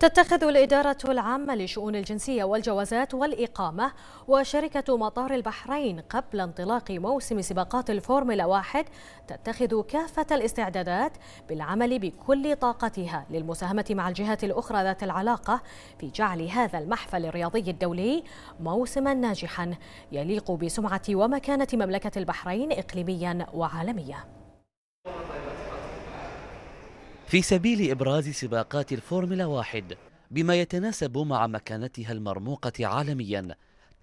تتخذ الإدارة العامة لشؤون الجنسية والجوازات والإقامة وشركة مطار البحرين قبل انطلاق موسم سباقات الفورمولا واحد تتخذ كافة الاستعدادات بالعمل بكل طاقتها للمساهمة مع الجهات الأخرى ذات العلاقة في جعل هذا المحفل الرياضي الدولي موسما ناجحا يليق بسمعة ومكانة مملكة البحرين إقليميا وعالميا في سبيل إبراز سباقات الفورمولا واحد بما يتناسب مع مكانتها المرموقة عالميا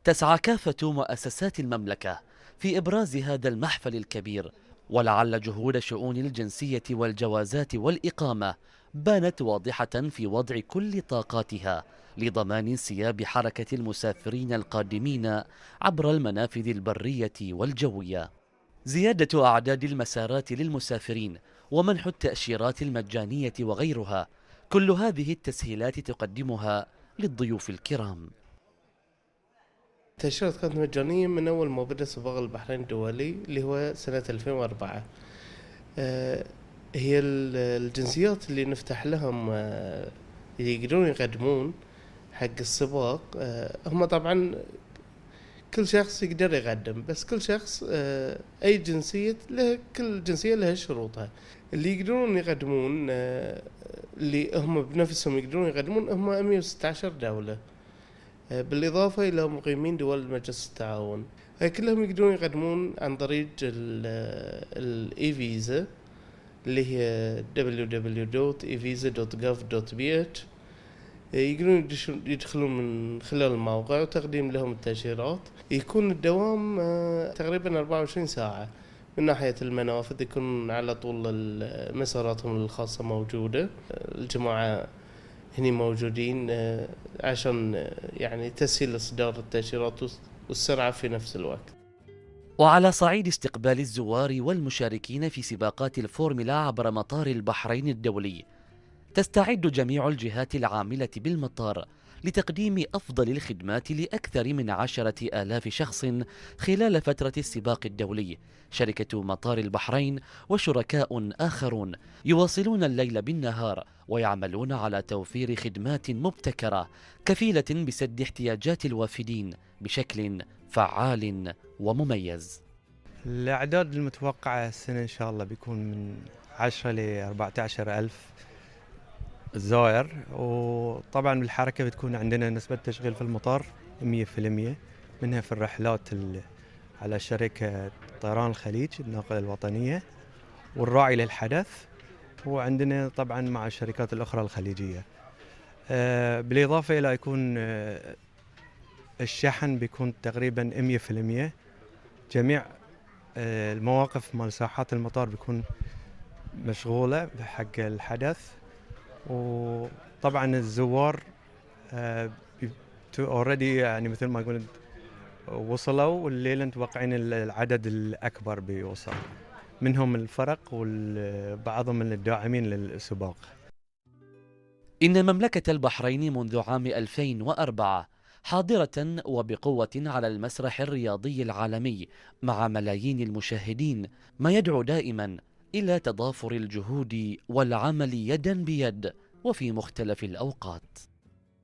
تسعى كافة مؤسسات المملكة في إبراز هذا المحفل الكبير ولعل جهود شؤون الجنسية والجوازات والإقامة بانت واضحة في وضع كل طاقاتها لضمان انسياب حركة المسافرين القادمين عبر المنافذ البرية والجوية زيادة أعداد المسارات للمسافرين ومنح التأشيرات المجانية وغيرها كل هذه التسهيلات تقدمها للضيوف الكرام التأشيرات كانت مجانية من أول ما بدأ سباق البحرين الدولي اللي هو سنة 2004 آه، هي الجنسيات اللي نفتح لهم آه، اللي يقدرون يقدمون حق السباق آه، هم طبعا كل شخص يقدر يقدم بس كل شخص آه، اي جنسيه له كل جنسيه لها شروطها اللي يقدرون يقدمون آه، اللي هم بنفسهم يقدرون يقدمون هم 116 دوله آه، بالاضافه الى مقيمين دول مجلس التعاون هاي كلهم يقدرون يقدمون عن طريق الاي فيزا اللي هي www.evisa.gov.bh إيه، يقدرون يدخلون من خلال الموقع وتقديم لهم التأشيرات يكون الدوام آه، تقريبا 24 ساعة من ناحية المنافذ يكون على طول مساراتهم الخاصة موجودة آه، الجماعة هني موجودين آه، عشان يعني تسهيل إصدار التأشيرات والسرعة في نفس الوقت وعلى صعيد استقبال الزوار والمشاركين في سباقات الفورمولا عبر مطار البحرين الدولي تستعد جميع الجهات العاملة بالمطار لتقديم أفضل الخدمات لأكثر من عشرة آلاف شخص خلال فترة السباق الدولي شركة مطار البحرين وشركاء آخرون يواصلون الليل بالنهار ويعملون على توفير خدمات مبتكرة كفيلة بسد احتياجات الوافدين بشكل فعال ومميز الأعداد المتوقعة السنة إن شاء الله بيكون من 10 ل 14 ألف الزاير وطبعا بالحركه بتكون عندنا نسبه تشغيل في المطار 100% منها في الرحلات على شركه طيران الخليج الناقله الوطنيه والراعي للحدث وعندنا طبعا مع الشركات الاخرى الخليجيه آه، بالاضافه الى يكون آه، الشحن بيكون تقريبا 100% جميع آه، المواقف مال ساحات المطار بيكون مشغوله حق الحدث وطبعا الزوار اوريدي آه، يعني مثل ما قلت وصلوا والليله متوقعين العدد الاكبر بيوصل منهم الفرق وبعضهم الداعمين للسباق إن مملكة البحرين منذ عام 2004 حاضرة وبقوة على المسرح الرياضي العالمي مع ملايين المشاهدين ما يدعو دائما إلى تضافر الجهود والعمل يدا بيد وفي مختلف الأوقات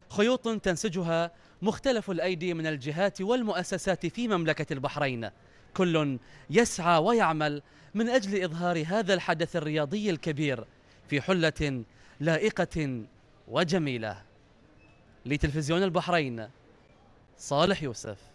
خيوط تنسجها مختلف الأيدي من الجهات والمؤسسات في مملكة البحرين كل يسعى ويعمل من أجل إظهار هذا الحدث الرياضي الكبير في حلة لائقة وجميلة لتلفزيون البحرين صالح يوسف